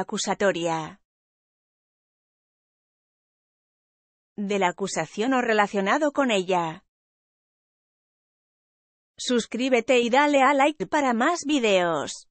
acusatoria. De la acusación o relacionado con ella. Suscríbete y dale a like para más videos.